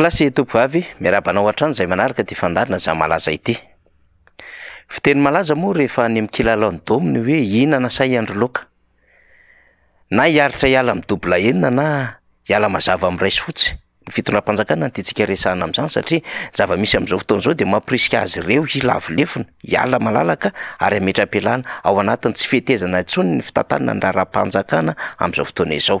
klasy tompoavy miarabana ao an-trano zay manaraka ty fandarina za malaza ity fiteny malaza moa rehefa ny mikilalandomny hoe inanasay androlokaaiaitra ialamaennnaaazaaamasotsfindra-pnannttikahnaazany satriaaamisy amzao fotonazao de mampirisk azy reo ilailefna iala malalaka ary metraampilana ao anatiny tsy fetezana tsony ny fitantanina n rarahapanjakana amzao fotona zao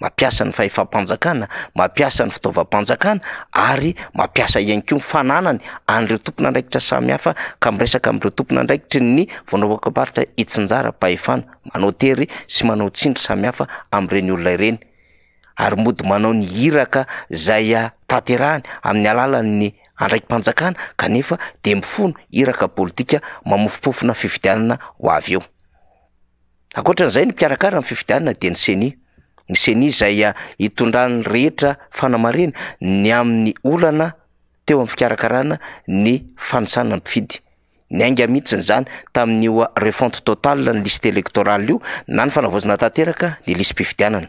mampiasa ny fahefampanjakana mampiasa ny fitaovam-panjakana ary mampiasa iany keo yfananany a'reo tompona ndraikitra samihafa ka mresaka amreo tompona ndraikitra nyaokparititinjaindymody manao nyirkzaythany amn'nyalnny andraikipanjakana knefademionniiaeo akohatran'zay ny miarakara amy fividianana de ny seni ny senia zay a ah, hitondrannny rehetra fanamarena ny amin'ny olana teo amin'ny fikarakarana ny fanisanapifidy ny ainga mihitsyny zany tamin'nyoa ah, refonte total ny liste electoraly io na ny fanavoazana tanteraka ny lisympividianana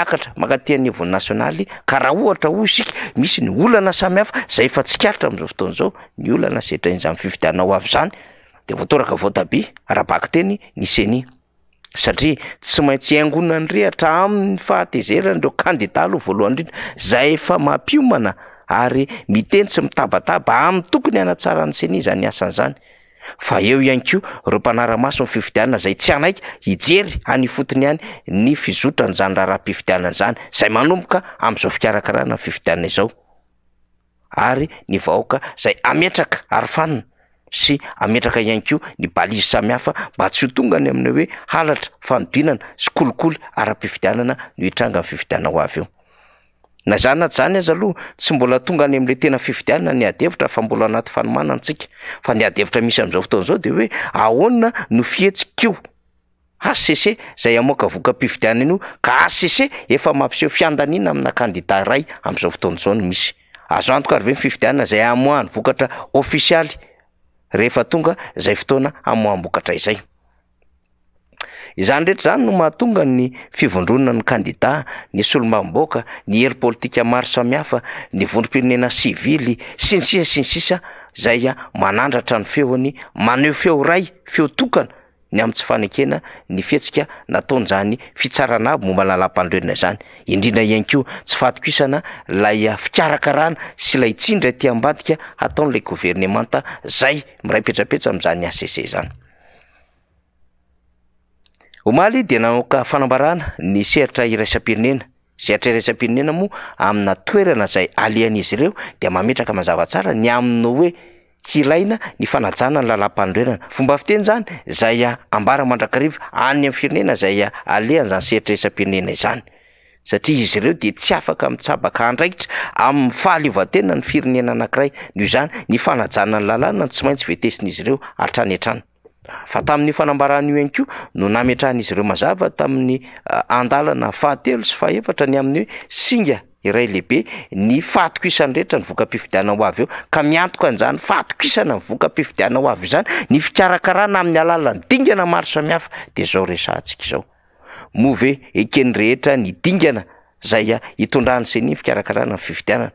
akatra mankatia niva nationaly ka raha ohatra o sika misy ny olana samihafa zay efa tsikaritra am'izao fotoanazao ny olana setrainzan fividianao avy zany de voatoraka vaotabi rabak teny ny seni satria tsy maintsy hayangona ny rehatra amin'ny fahatezerany reo kandida loha voalohany rindra zay efa mampiomana ary mitenytsy mitabataba ami'ny tokony ihanatsarany seni zany yasan'zany fa eo ihany ko reo mpanaramaso ny fividianana zay tsy anaika hijery any fotony ihany ny fizotrana izany raha araha-m-pividiananan izany zay manomboka amin'izao fikarakirana ny fividianana izao ary ny vahoaka zay ametraka ary fanina sy ametraka ihanyko ny balizy samihafa mba tsy ho tongany amina hoe halatra fanodinana sy kolikoly ara-pividianana no hitranga ny fifidiana ho avy eo na zanat' zany azy aloha tsy mbola tonga any am'la tena fividianina ny adevitra fa mbola anaty fanomana antsika fa ny adevitra misy am'izao fotonazao de hoe ahonina no fihetsikaio asse zay amoaka vokam-pividiananaio ka asse efa mampiseho fiandanina amina kandida ray am'izao fotoana zao ny misy azo antokary ve ny fividianna zay amohahny vokatra offiialyrehefa tonga zay fotoana amoahmbokatra zay izany ndrehtra zany no mahatonga ny fivondronona ny kandida ny solomamboaka ny eri pôlitika maro samihafa ny vondrompirinena sivily sy ny sisa sny sisazay manandratra ny feony maneo feo rayeoyatsykeoa aby momba nala-panlena zanydrnriankeoty fahto isnaay ah, fikarakarana sy la itsindra timbadika ataon'la governemantazaymiraypetrapetsaamzay an omaly de nanoka fanambarana ny seritra iraisampirinena emnena o aminatoerana zay alean'izy ireo de mametraka mzavatsara ny ainao oehiaina ny fanajanany lalapareanaobaiten zanzyamadraky am'yrneynmeaizy ireo de tsy afaka mtsabaka ndraiitra amy fahaliatena ny firnena aaaynnynna tsy maintsy ei'izy reyt fa tamin'ny fanambaran'io anko no nametran'izy ireo mazava tamin'ny ah, andalana fahatelo sy fahefatra ny amin' hoe singa iray lehibe ny fatokoisan'ny rehetra ny vokam-pividiana ao avy eo ka miantoka anjany fatokisana ny vokampividiana o avy io zany ny fikarakarana amin'ny alala ny dingana maro samihafa de zao resantsika izao move ekeny rehetra ny dingana zay a ah, itondrany sy nyiny fikarakarana y fividianana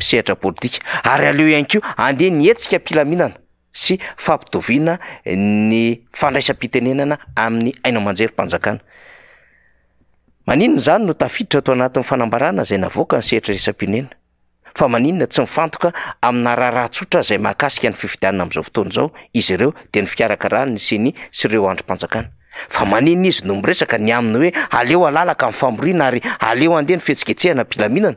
sehitrapolitika ary aleo ianko andeha nihetsika mpilaminana sy fampitoiananyndraisam-pienenaaeiznynotafiditra to aataaay akany sehitra ram-inefa maninna tsy mifantok aminarahrahtsotra zay mahakasika ny fividianna am'zao fotonzao izy ireo de ny fiarkaraany sny sy reo andrynafa manina izy no mbresaka ny aminy hoe aleo alalaka am'nyfamborina ary aleo andeha ny fetsiketsehana mpilaminana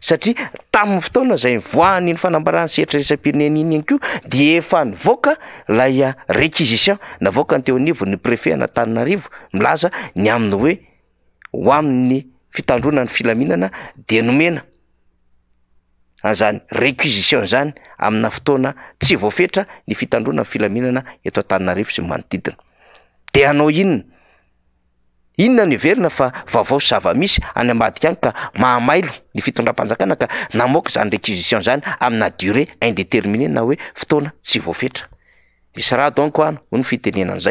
satria tamin'ny fotoana zay y voahn' iny fanambarany sy eritraresam-pirinenainy iany ko de efa ny voaka laya ah, requisition na voka ny teo anivo ny prefet ana tanina arivo milaza ny aminy hoe ho amin'ny fitandrona ny filaminana de nomena anizany requisition zany amina fotoana tsy voafetra ny fitandrona ny filaminana eto an-taninarivo sy manodidina de anao inona inona ny verina fa vaovao syzavamisy any ambadika any ka mahamailo ny fitondra-panjakana ka namok zany reqisition zany amina uré indeterminena oeaty eihoneneanayna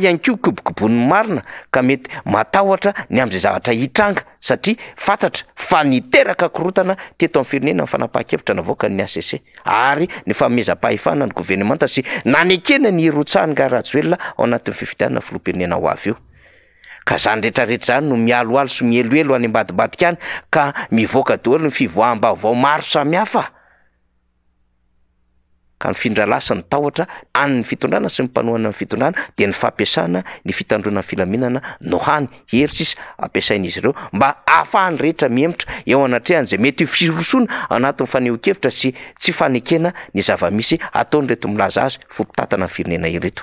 iany keokobokibony arina kmetyatr ny am'zay zavatra hitranga satafat fa nteraka kirotana teto amy firenena nfanapaha-kevitra naavaka ny acc ary ny fameza-pahefahna nygovernemantasy nankena ny irotsahanygarajoelona ao anat'ny fifitiananafilopernena a ka zany rehetrarehetra zany no mialoalo sy mieloelo any ambadimbadika any ka mivoaka deolo ny fivoahambavao maro sami hafa ka nyfindra lasa ny tahotra anny fitondrana sy mympanohana y fitondrana de ny fampiasana ny fitandrona ny filaminana no hany herits isy ampiasain'izy ireo mba afa any rehetra mihemitra eo anatrehan'zay mety fiolosoina anat'ny fanehokevitra sy tsy fanekena ny zavamisy ataony reto milaza azy fompitatana ny firinenareto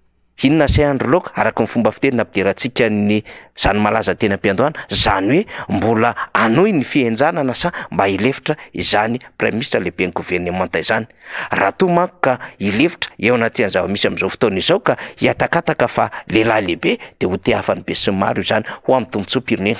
inonasa andro loka araky ny fomba fiterina ampiderantsika ny zany malaza tena am-piandohana zany hoe mbola anoy ny fihenjanana sa mba ilefitra izany prème ministre lehibe ny gouverne manta izany raha to manko ka ilevitra eo anaty any zava- misy am'izao fotona izao ka hiatakataka fa lehilahy lehibe de ho tehafany be sy maro i zany ho am'y tombontsoa mpironena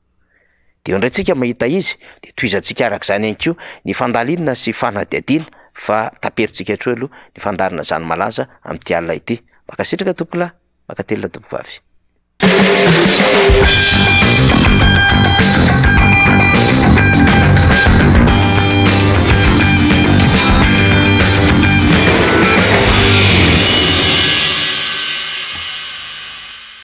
de o andraytsika mahita izy de to izantsika arak'izany ainyko ny fandala inona sy fanadi adina fa taperitsika troa aloha ny fandarina izany malaza am'ity alinay ity baka sitraka tompoko lay manka atelona tompoko avy